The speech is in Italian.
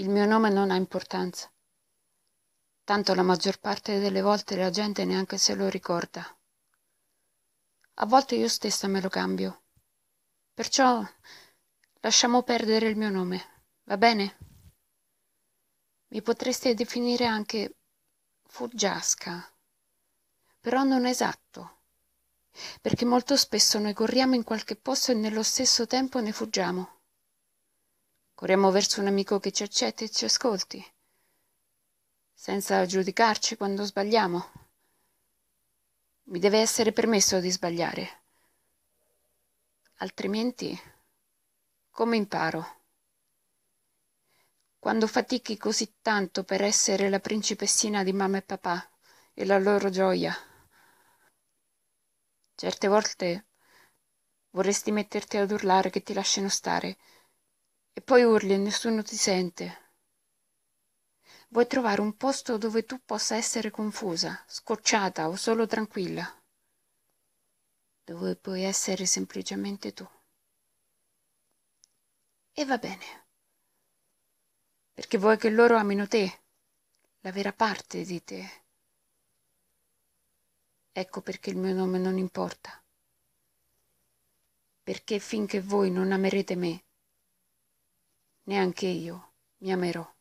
Il mio nome non ha importanza. Tanto la maggior parte delle volte la gente neanche se lo ricorda. A volte io stessa me lo cambio. Perciò lasciamo perdere il mio nome, va bene? Mi potreste definire anche fuggiasca, però non esatto, perché molto spesso noi corriamo in qualche posto e nello stesso tempo ne fuggiamo. Corriamo verso un amico che ci accetti e ci ascolti, senza giudicarci quando sbagliamo. Mi deve essere permesso di sbagliare, altrimenti come imparo? Quando fatichi così tanto per essere la principessina di mamma e papà e la loro gioia. Certe volte vorresti metterti ad urlare che ti lasciano stare e poi urli e nessuno ti sente. Vuoi trovare un posto dove tu possa essere confusa, scocciata o solo tranquilla, dove puoi essere semplicemente tu. E va bene, perché vuoi che loro amino te, la vera parte di te. Ecco perché il mio nome non importa, perché finché voi non amerete me, neanche io mi amerò.